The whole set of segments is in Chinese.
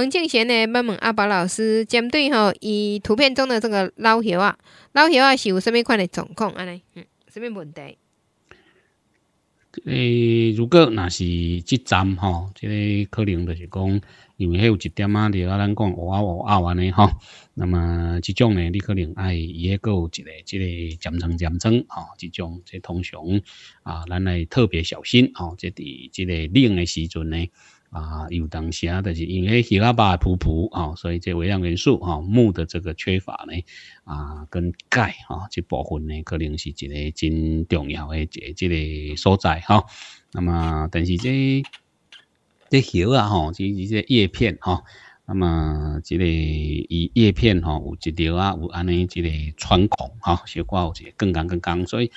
黄敬贤呢？问问阿宝老师，针对吼，伊图片中的这个老叶啊，老叶啊，是有什么款的状况？安尼，嗯，什么问题？诶，如果那是即站吼，即个可能就是讲，因为迄有一点啊，比如咱讲啊乌啊安尼吼，那么即种呢，你可能爱伊还阁有一个，即个渐层、渐层吼，即种这通常啊，咱来特别小心吼，即伫即个冷诶时阵呢。啊，有当西啊，但是因为喜拉巴普普啊，所以这微量元素啊，木的这个缺乏呢，啊，跟钙啊，这部分呢，可能是一个真重要的一个这个所在哈。那么，但是这这叶啊，吼，是是这叶片哈。那么，这个以叶片哈，有一条啊，有安尼这个穿孔哈，小一个更刚更刚，所以。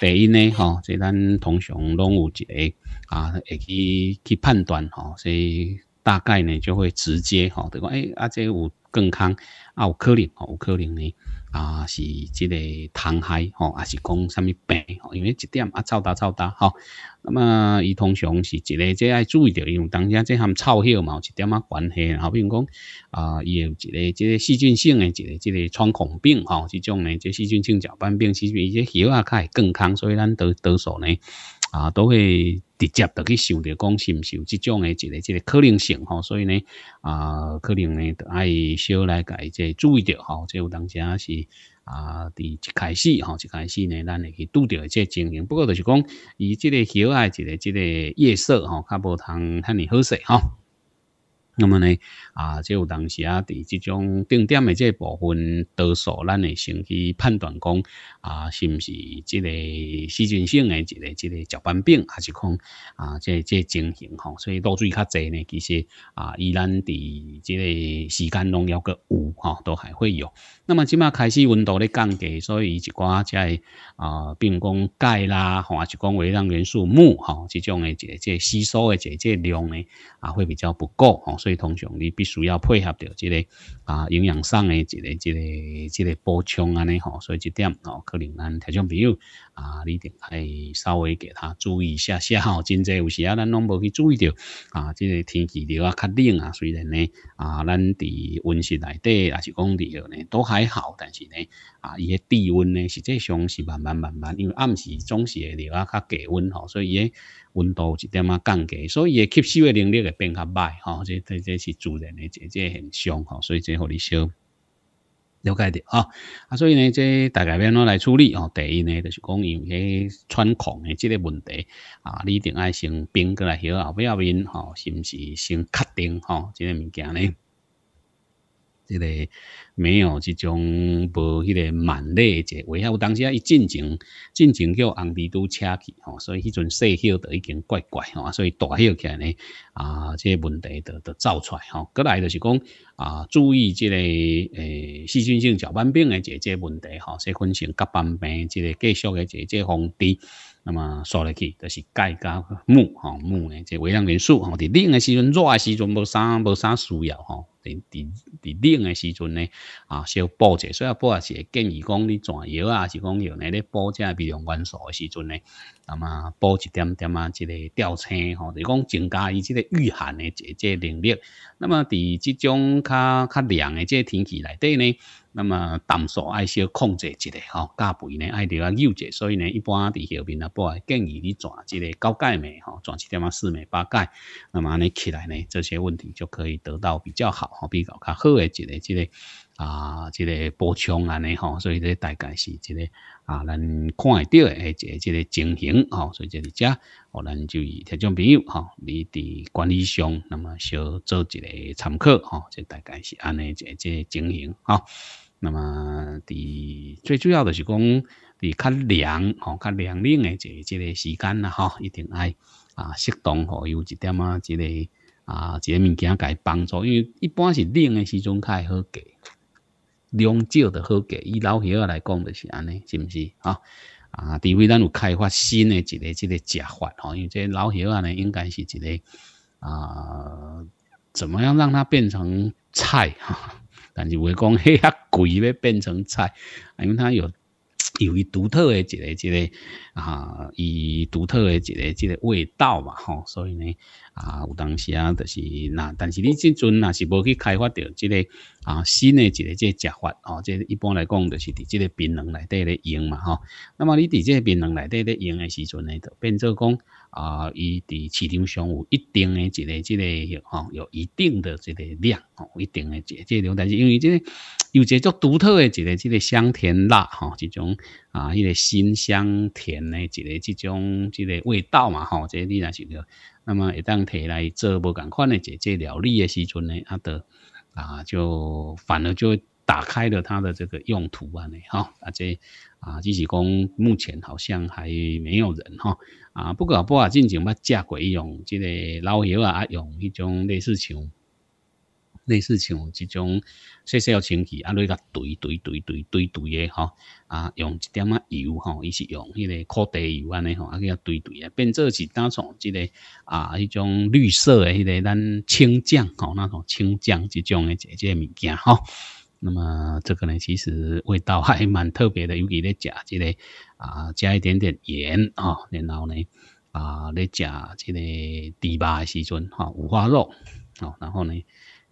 第一呢，吼，所咱同学拢有一个啊，会去去判断吼，所以大概呢就会直接吼，就讲诶啊这有。更康啊，有可能吼，有可能呢啊，是这个虫害吼，啊是讲什么病吼？因为一点啊，臭大臭大吼，那么，伊通常是一个即爱注意着，因为当下这含臭肉嘛，一点啊关系。然后，比如讲啊，伊有一个即细菌性诶一个即个穿孔病吼，这种呢，即细菌性脚斑病，细菌伊即血啊较会健康，所以咱得得手呢啊都会。直接就去想着讲是毋是有这种诶一个、一个可能性，哈，所以呢，啊，可能呢，就喺小来解即注意着哈，即有当时啊是啊，喺一开始，哈，一开始呢，咱会去拄着即个情形，不过就是讲，以即个小爱，一个即个夜色，哈，佢冇通睇你好水，哈。那么呢，啊，即有当时啊，伫即种定点的即部分多数，咱会先去判断讲，啊，是毋是即个细菌性的一个即个脚板病，还是讲啊，即即情形吼，所以露水较侪呢，其实啊，依然伫即个时间拢要个有吼，都还会有。那么即马开始温度咧降低，所以一寡即个啊，如讲钙啦吼，啊，是讲微量元素钼吼，即种诶即即吸收诶即即量呢，啊，会比较不够吼。所以通常你必须要配合着即个啊营养上的即个即个即个补充安尼吼，所以这点哦，可能咱听众朋友啊，你得系稍微给他注意一下下吼，真在有时啊，咱拢无去注意着啊，即个天气了啊较冷啊，虽然呢啊，咱伫温室内底，还是讲了呢都还好，但是呢啊，伊个低温呢实际上是慢慢慢慢，因为暗时总是会了啊较低温吼，所以伊温度一点啊降低，所以也吸收嘅能力会变较歹吼，即、即、即是自然嘅，即、即现象吼，所以即，互里小了解得啊？啊，所以呢，即大概要怎来处理哦？第一呢，就是讲用些穿孔嘅即个问题啊，你一定爱先冰过来烧，后边吼是不是先确定吼即个物件呢？这个没有这种无迄个慢类者，为啥？有当时啊，一进前进前叫红病毒吃去吼，所以迄阵细小都已经怪怪吼，所以大号起来呢啊，这问题就就走出来吼。过来就是讲啊，注意这个诶细菌性小斑病的这问题吼，细菌性甲斑病这个继续的这个防治。那么，说来去就是钙加木，吼，木呢，这微量元素，吼。伫冷诶时阵，热诶时阵无啥无啥需要，吼。伫伫冷诶时阵呢，啊，少补者，所以补也是建议讲你怎样啊，是讲药咧咧补遮微量元素诶时阵呢，那么补一点点啊，即个吊青，吼，就讲增加伊即个御寒诶即即能力。那么伫这种较较凉诶即天气内底呢。那么，淡素爱少控制一下吼，加肥呢爱得啊肉者，所以呢，一般在下面啊，不建议你转这个高钙镁吼，转几滴嘛四镁八钙。那么你起来呢，这些问题就可以得到比较好、比较较好的一个、这个啊，这个补充安尼吼。所以呢，大概是这个啊，咱看得到的一个、这个情形吼。所以这里这，可咱就以听众朋友吼，你伫管理上，那么小做一个参考吼，这大概是安尼这、个情形啊。那么第最主要的是讲，第较凉吼，较凉冷的即即个时间啦，哈，一定爱啊，适当吼，有一点啊，即个啊，即个物件该帮助，因为一般是冷的时钟较会好过，凉少的好过，以老叶来讲，就是安尼，是不是啊？啊，除非咱有开发新的一个即个吃法吼，因为这老叶啊呢，应该是一个啊，怎么样让它变成菜哈？但是会讲嘿较贵，要变成菜，因为它有有一独特的一个一个。啊，伊独特的一个即个味道嘛，吼，所以呢，啊，有当时啊，就是那，但是你即阵若是无去开发掉即个啊新的一个即个食法，哦，即一般来讲，就是伫即个槟榔内底咧用嘛，吼。那么你伫即个槟榔内底咧用的时阵呢，就变做讲啊，伊伫市场上有一定的一个即个，哦，有一定的即个量，哦，一定的这这量，但是因为即有一种独特的一个即个香甜辣，哈，这种啊，一个新香甜。内一个即种即个味道嘛吼，这你若是到，那么会当摕来做无共款的即即料理的时阵呢，啊的啊，就反而就打开了它的这个用途啊尼哈啊这啊，机是讲目前好像还没有人哈啊，不过不啊，正常捌食过用即个老友啊，用迄种类似像。类似像这种细细号清气啊，你甲堆堆堆堆堆堆诶哈，啊，用一点仔油哈，伊是用迄个烤地油安尼吼，啊，佮堆堆啊，变做是打上即个啊，迄种绿色的迄个咱青酱吼，那种青酱即种的这这物件哈。那么这个呢，其实味道还蛮特别的，尤其咧加即个啊，加一点点盐啊，然后呢啊，咧加即个猪肉诶时阵哈，五花肉啊，然后呢。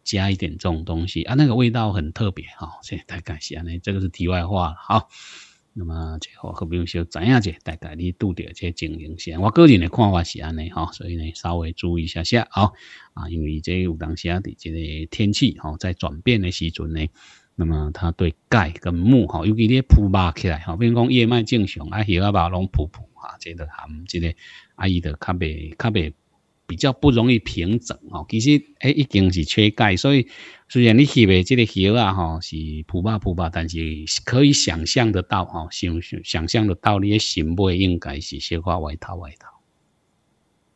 加一点这种东西啊，那个味道很特别哈，先太感谢安尼，这个是题外话了。好，那么最后可不用说怎样大概钙拄度掉个经营下，我个人的看法是安尼哈，所以呢稍微注意一下下啊啊，因为这有当时啊的这个天气哈，在转变的时阵呢，那么它对钙跟木哈，尤其你铺巴起来哈，比如讲燕麦正常啊，叶啊把拢铺铺啊，这个含这个阿姨的卡贝卡贝。比较不容易平整哦，其实诶，已经是缺钙，所以虽然你翕的这个叶啊吼是普吧普吧，但是可以想象得到哦，想想象得到你心脉应该是小花外套外套。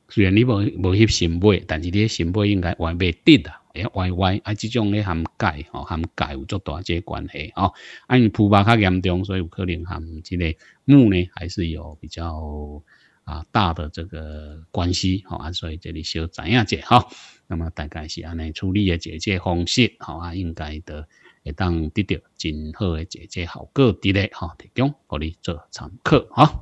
虽然你无无翕心脉，但是你心脉应该歪未直啊。哎歪歪，啊！这种咧含钙哦，含钙有足大这关系哦，哎普吧较严重，所以有可能含这个木呢还是有比较。啊，大的这个关系，好啊，所以这里小怎样解哈？那么大概是安尼处理的解决方式，好啊，应该的会当得到真好的解决效果，的咧哈，提供给你做参考啊。